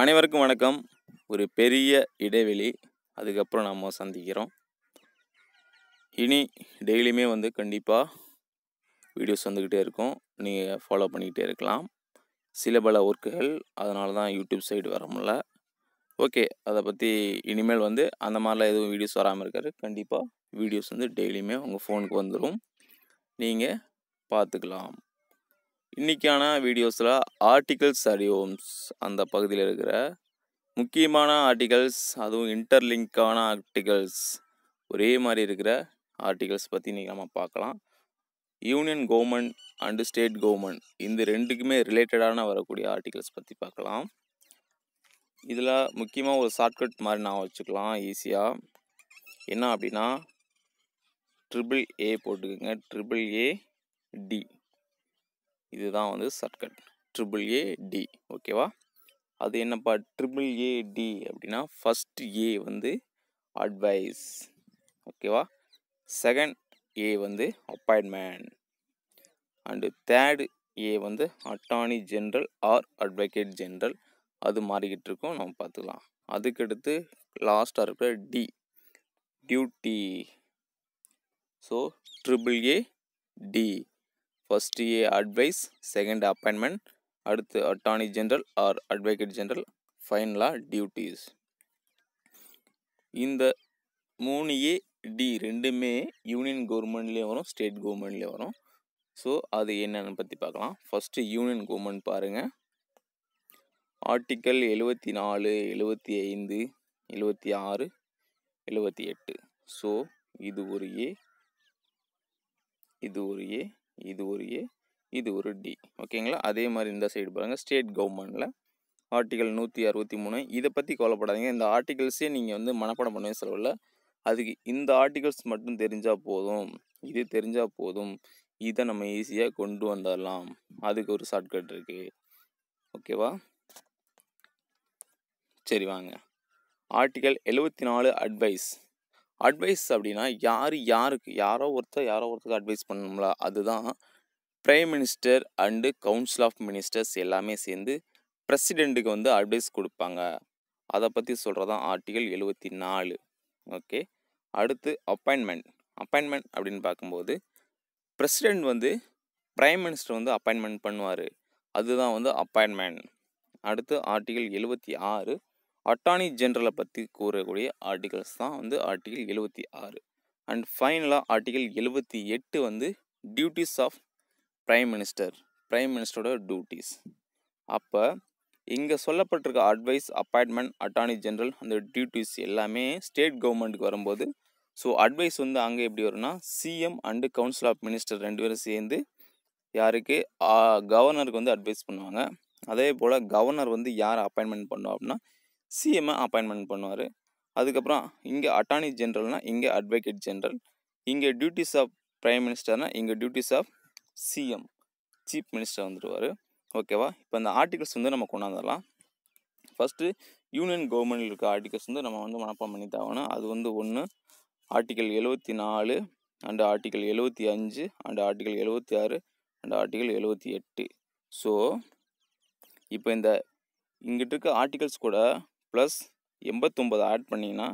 அனைவருக்கும் வணக்கம் ஒரு பெரிய இடைவெளி அதுக்கப்புறம் நாம் சந்திக்கிறோம் இனி டெய்லியுமே வந்து கண்டிப்பாக வீடியோஸ் வந்துக்கிட்டே இருக்கும் நீங்கள் ஃபாலோ பண்ணிக்கிட்டே இருக்கலாம் சில பல ஒர்க்குகள் அதனால தான் யூடியூப் சைடு வர முடில ஓகே அதை பற்றி இனிமேல் வந்து அந்த மாதிரிலாம் எதுவும் வீடியோஸ் வராமல் இருக்காரு கண்டிப்பாக வீடியோஸ் வந்து டெய்லியுமே உங்கள் ஃபோனுக்கு வந்துடும் நீங்கள் பார்த்துக்கலாம் இன்றைக்கான வீடியோஸில் ஆர்டிகல்ஸ் அறிவோம்ஸ் அந்த பகுதியில் இருக்கிற முக்கியமான ஆர்டிகல்ஸ் அதுவும் இன்டர்லிங்கான ஆர்டிகல்ஸ் ஒரே மாதிரி இருக்கிற ஆர்டிகல்ஸ் பற்றி இன்றைக்கி நம்ம பார்க்கலாம் union government and state government இந்த ரெண்டுக்குமே ரிலேட்டடான வரக்கூடிய ஆர்டிகல்ஸ் பற்றி பார்க்கலாம் இதில் முக்கியமாக ஒரு ஷார்ட்கட் மாதிரி நான் வச்சுக்கலாம் ஈஸியாக என்ன அப்படின்னா ட்ரிபிள் ஏ போட்டுக்கோங்க ட்ரிபிள் ஏ டி இதுதான் வந்து ஷார்ட்கட் ட்ரிபிள் ஏ டி ஓகேவா அது என்னப்பா ட்ரிபிள் ஏ டி அப்படின்னா ஃபஸ்ட் ஏ வந்து அட்வைஸ் ஓகேவா செகண்ட் ஏ வந்து அப்பாயின்மெண்ட் அண்டு தேர்டு ஏ வந்து attorney general or advocate general அது மாறிக்கிட்டு இருக்கும் நம்ம பார்த்துக்கலாம் அதுக்கடுத்து லாஸ்ட்டாக இருக்கிற D duty so triple A D first A advice second appointment அடுத்து attorney general or advocate general ஃபைனலா டியூட்டிஸ் இந்த மூணு ஏ டி ரெண்டுமே யூனியன் கவர்மெண்ட்லேயும் வரும் ஸ்டேட் கவர்மெண்ட்லேயும் வரும் ஸோ அது என்னென்னு பற்றி பார்க்கலாம் ஃபஸ்ட்டு யூனியன் கவர்மெண்ட் பாருங்கள் ஆர்டிக்கல் எழுபத்தி நாலு எழுபத்தி ஐந்து எழுபத்தி ஆறு எழுபத்தி எட்டு ஸோ இது ஒரு ஏ இது ஒரு ஏ இது ஒரு ஏ இது ஒரு டி ஓகேங்களா அதே மாதிரி இந்த சைடு பாருங்கள் ஸ்டேட் கவர்மெண்ட்டில் ஆர்டிகல் நூற்றி அறுபத்தி மூணு இதை பற்றி கவலைப்படாதீங்க இந்த ஆர்டிகல்ஸே நீங்கள் வந்து மனப்பாடம் பண்ணவே சொல்லல அதுக்கு இந்த ஆர்டிகல்ஸ் மட்டும் தெரிஞ்சால் போதும் இது தெரிஞ்சால் போதும் இதை நம்ம ஈஸியாக கொண்டு வந்துடலாம் அதுக்கு ஒரு ஷார்ட்கட் இருக்குது ஓகேவா சரி வாங்க ஆர்டிகல் எழுபத்தி நாலு அட்வைஸ் அட்வைஸ் அப்படின்னா யார் யாருக்கு யாரோ ஒருத்தர் யாரோ ஒருத்தருக்கு அட்வைஸ் பண்ணணும்ல அதுதான் prime minister and council of ministers எல்லாமே சேர்ந்து பிரசிடெண்ட்டுக்கு வந்து அட்வைஸ் கொடுப்பாங்க அதை பற்றி சொல்கிறதான் ஆர்டிகல் எழுபத்தி நாலு ஓகே அடுத்து அப்பாயின்மெண்ட் அப்பாயின்மெண்ட் அப்படின்னு பார்க்கும்போது பிரசிடெண்ட் வந்து பிரைம் மினிஸ்டர் வந்து அப்பாயின்மெண்ட் பண்ணுவார் அதுதான் வந்து அப்பாயின்மெண்ட் அடுத்து ஆர்டிகல் எழுபத்தி ஆறு அட்டார்னி ஜென்ரலை பற்றி கூறக்கூடிய ஆர்டிகல்ஸ் தான் வந்து ஆர்டிகல் எழுபத்தி ஆறு அண்ட் ஃபைனலாக ஆர்டிகல் எழுபத்தி எட்டு வந்து duties of prime minister prime மினிஸ்டரோட டியூட்டிஸ் அப்போ இங்கே சொல்லப்பட்டிருக்க அட்வைஸ் அப்பாயின்மெண்ட் அட்டார்னி ஜென்ரல் அந்த டியூட்டிஸ் எல்லாமே ஸ்டேட் கவர்மெண்ட்டுக்கு வரும்போது ஸோ அட்வைஸ் வந்து அங்கே எப்படி வரும்னா CM and council of minister ரெண்டு பேரும் சேர்ந்து யாருக்கு கவர்னருக்கு வந்து அட்வைஸ் பண்ணுவாங்க அதே போல் கவர்னர் வந்து யார் அப்பாயின்மெண்ட் பண்ணுவோம் அப்படின்னா சிஎம்ஐ அப்பாயின்மெண்ட் பண்ணுவார் அதுக்கப்புறம் இங்கே அட்டார்னி ஜென்ரல்னால் இங்கே அட்வொகேட் ஜென்ரல் இங்கே டியூட்டிஸ் ஆஃப் ப்ரைம் மினிஸ்டர்னால் இங்கே duties of CM chief minister வந்துடுவார் ஓகேவா இப்போ இந்த ஆர்டிகல்ஸ் வந்து நம்ம கொண்டாந்துடலாம் ஃபஸ்ட்டு யூனியன் கவர்மெண்டில் இருக்க ஆர்டிகல்ஸ் வந்து நம்ம வந்து மனப்பாடம் பண்ணி தாகணும் அது வந்து ஒன்று ஆர்டிகல் எழுபத்தி நாலு அண்டு ஆர்டிகல் எழுபத்தி அஞ்சு அண்டு ஆர்டிகல் எழுபத்தி ஆறு அண்டு ஆர்டிகல் எழுபத்தி எட்டு ஸோ இப்போ இந்த இங்கிட்டு இருக்க ஆர்டிகல்ஸ் கூட ப்ளஸ் எண்பத்தொம்பது ஆட் பண்ணிங்கன்னா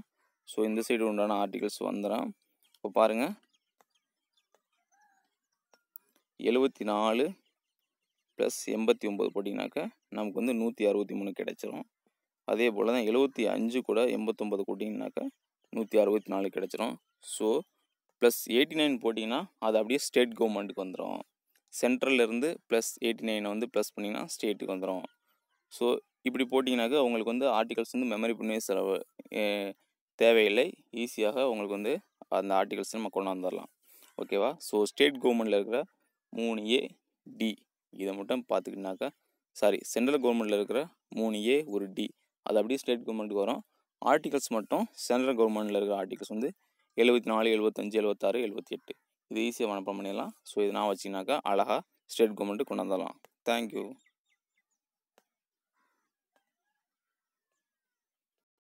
ஸோ இந்த சைடு உண்டான ஆர்டிகல்ஸ் வந்துடும் இப்போ பாருங்கள் எழுபத்தி நாலு ப்ளஸ் எண்பத்தி ஒம்பது போட்டிங்கனாக்கா நமக்கு வந்து நூற்றி அறுபத்தி மூணு கிடச்சிரும் அதே போல் தான் எழுபத்தி அஞ்சு கூட எண்பத்தொம்பது கூட்டிங்கனாக்கா நூற்றி அறுபத்தி நாலு கிடச்சிரும் ஸோ ப்ளஸ் எயிட்டி நைன் போட்டிங்கன்னா அது அப்படியே ஸ்டேட் கவர்மெண்ட்டுக்கு வந்துடும் சென்ட்ரல்லேருந்து ப்ளஸ் எயிட்டி நைனை வந்து ப்ளஸ் பண்ணிங்கன்னா ஸ்டேட்டுக்கு வந்துடும் ஸோ இப்படி போட்டிங்கனாக்கா உங்களுக்கு வந்து ஆர்டிகல்ஸ் வந்து மெமரி பண்ணி செலவு தேவையில்லை ஈஸியாக உங்களுக்கு வந்து அந்த ஆர்டிகல்ஸ் நம்ம கொண்டு வந்துடலாம் ஓகேவா ஸோ ஸ்டேட் கவர்மெண்டில் இருக்கிற மூணு ஏ டி இதை மட்டும் பார்த்துக்கிட்டாக்கா சாரி சென்ட்ரல் கவர்மெண்ட்டில் இருக்கிற மூணு ஏ ஒரு டி அது அப்படியே ஸ்டேட் கவர்மெண்ட்டுக்கு வரும் ஆர்டிகல்ஸ் மட்டும் சென்ட்ரல் கவர்மெண்ட்டில் இருக்கிற ஆர்டிகல்ஸ் வந்து எழுபத்தி நாலு எழுபத்தஞ்சு எழுபத்தாறு எழுபத்தி எட்டு இது ஈஸியாக மனப்பாடம் பண்ணிடலாம் ஸோ இதை நான் வச்சிங்கனாக்கா அழகாக ஸ்டேட் கவர்மெண்ட்டு கொண்டு வந்துடலாம் தேங்க்யூ